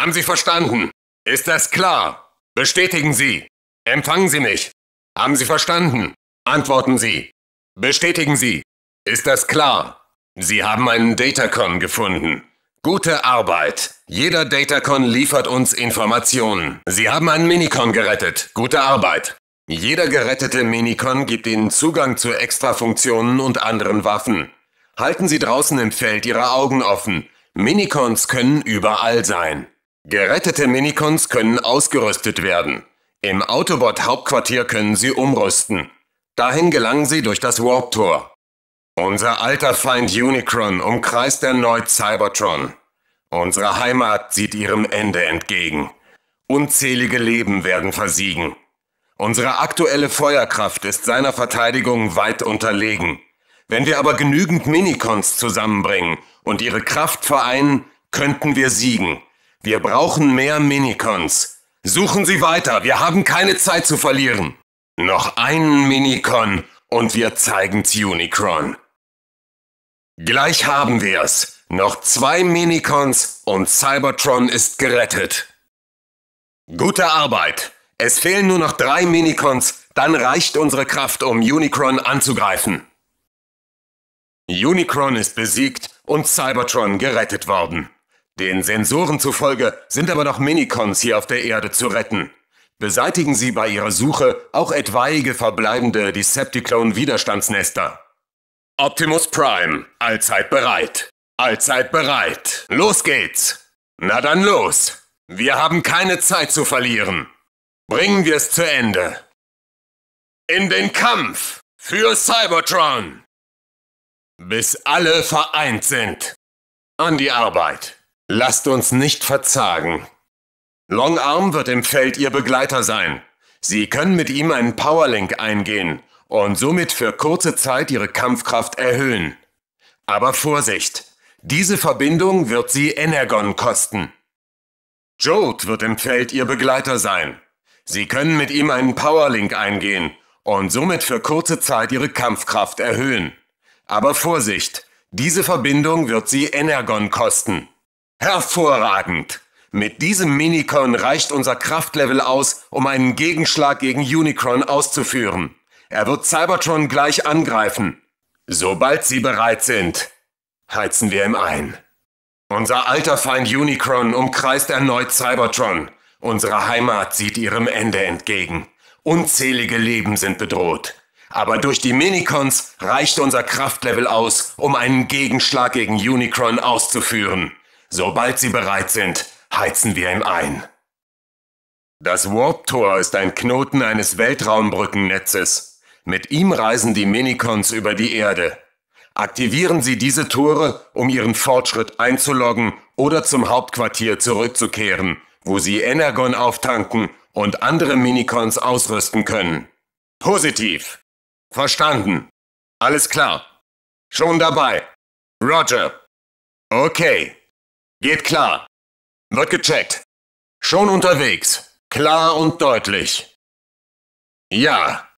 Haben Sie verstanden? Ist das klar? Bestätigen Sie. Empfangen Sie mich. Haben Sie verstanden? Antworten Sie. Bestätigen Sie. Ist das klar? Sie haben einen Datacon gefunden. Gute Arbeit. Jeder Datacon liefert uns Informationen. Sie haben einen Minicon gerettet. Gute Arbeit. Jeder gerettete Minicon gibt Ihnen Zugang zu Extrafunktionen und anderen Waffen. Halten Sie draußen im Feld Ihre Augen offen. Minicons können überall sein. Gerettete Minicons können ausgerüstet werden. Im Autobot-Hauptquartier können sie umrüsten. Dahin gelangen sie durch das Warp-Tor. Unser alter Feind Unicron umkreist erneut Cybertron. Unsere Heimat sieht ihrem Ende entgegen. Unzählige Leben werden versiegen. Unsere aktuelle Feuerkraft ist seiner Verteidigung weit unterlegen. Wenn wir aber genügend Minicons zusammenbringen und ihre Kraft vereinen, könnten wir siegen. Wir brauchen mehr Minicons. Suchen Sie weiter, wir haben keine Zeit zu verlieren. Noch einen Minicon und wir zeigen's Unicron. Gleich haben wir's. Noch zwei Minicons und Cybertron ist gerettet. Gute Arbeit. Es fehlen nur noch drei Minicons, dann reicht unsere Kraft, um Unicron anzugreifen. Unicron ist besiegt und Cybertron gerettet worden. Den Sensoren zufolge sind aber noch Minicons hier auf der Erde zu retten. Beseitigen Sie bei Ihrer Suche auch etwaige verbleibende decepticlone widerstandsnester Optimus Prime, allzeit bereit. Allzeit bereit. Los geht's. Na dann los. Wir haben keine Zeit zu verlieren. Bringen wir es zu Ende. In den Kampf für Cybertron. Bis alle vereint sind. An die Arbeit. Lasst uns nicht verzagen. Longarm wird im Feld Ihr Begleiter sein. Sie können mit ihm einen Powerlink eingehen und somit für kurze Zeit Ihre Kampfkraft erhöhen. Aber Vorsicht! Diese Verbindung wird Sie Energon kosten. Jolt wird im Feld Ihr Begleiter sein. Sie können mit ihm einen Powerlink eingehen und somit für kurze Zeit Ihre Kampfkraft erhöhen. Aber Vorsicht! Diese Verbindung wird Sie Energon kosten. Hervorragend! Mit diesem Minicon reicht unser Kraftlevel aus, um einen Gegenschlag gegen Unicron auszuführen. Er wird Cybertron gleich angreifen. Sobald sie bereit sind, heizen wir ihm ein. Unser alter Feind Unicron umkreist erneut Cybertron. Unsere Heimat sieht ihrem Ende entgegen. Unzählige Leben sind bedroht. Aber durch die Minicons reicht unser Kraftlevel aus, um einen Gegenschlag gegen Unicron auszuführen. Sobald sie bereit sind, heizen wir ihm ein. Das Warp-Tor ist ein Knoten eines Weltraumbrückennetzes. Mit ihm reisen die Minicons über die Erde. Aktivieren Sie diese Tore, um Ihren Fortschritt einzuloggen oder zum Hauptquartier zurückzukehren, wo Sie Energon auftanken und andere Minicons ausrüsten können. Positiv. Verstanden. Alles klar. Schon dabei. Roger. Okay. Geht klar. Wird gecheckt. Schon unterwegs. Klar und deutlich. Ja.